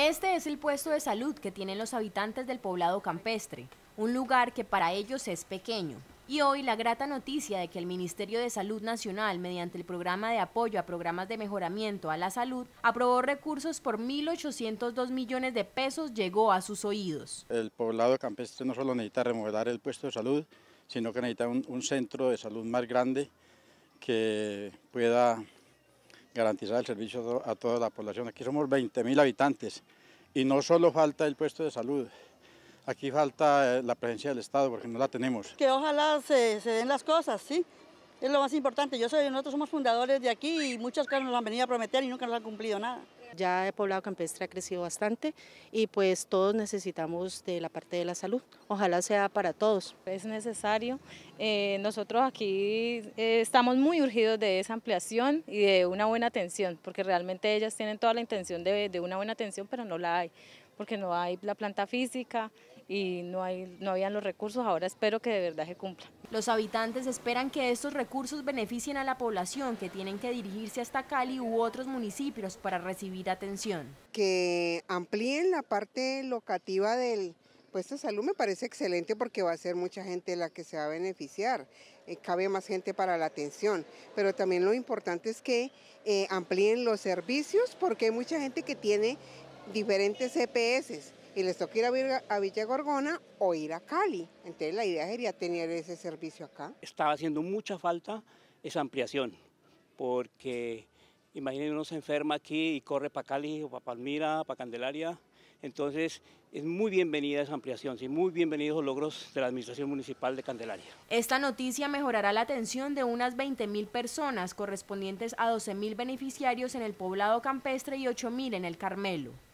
Este es el puesto de salud que tienen los habitantes del poblado campestre, un lugar que para ellos es pequeño. Y hoy la grata noticia de que el Ministerio de Salud Nacional, mediante el programa de apoyo a programas de mejoramiento a la salud, aprobó recursos por 1.802 millones de pesos llegó a sus oídos. El poblado campestre no solo necesita remodelar el puesto de salud, sino que necesita un, un centro de salud más grande que pueda garantizar el servicio a toda la población. Aquí somos 20.000 habitantes y no solo falta el puesto de salud, aquí falta eh, la presencia del Estado porque no la tenemos. Que ojalá se, den las cosas, ¿sí? Es lo más importante. Yo soy, nosotros somos fundadores de aquí y muchas cosas nos han venido a prometer y nunca nos han cumplido nada. Ya el poblado campestre ha crecido bastante y pues todos necesitamos de la parte de la salud. Ojalá sea para todos. Es necesario. Eh, nosotros aquí eh, estamos muy urgidos de esa ampliación y de una buena atención, porque realmente ellas tienen toda la intención de, de una buena atención, pero no la hay, porque no hay la planta física, y no, hay, no habían los recursos, ahora espero que de verdad se cumpla. Los habitantes esperan que estos recursos beneficien a la población que tienen que dirigirse hasta Cali u otros municipios para recibir atención. Que amplíen la parte locativa del puesto de salud me parece excelente porque va a ser mucha gente la que se va a beneficiar, eh, cabe más gente para la atención, pero también lo importante es que eh, amplíen los servicios porque hay mucha gente que tiene diferentes EPS y les toca ir a, Villa Gorgona o ir a Cali. Entonces la idea sería tener ese servicio acá. Estaba haciendo mucha falta esa ampliación, porque imagínense uno se enferma aquí y corre para Cali o para Palmira, para Candelaria. Entonces, es muy bienvenida esa ampliación sí, muy bienvenidos los logros de la Administración Municipal de Candelaria. Esta noticia mejorará la atención de unas 20.000 personas, correspondientes a 12.000 beneficiarios en el poblado campestre y 8.000 en el Carmelo.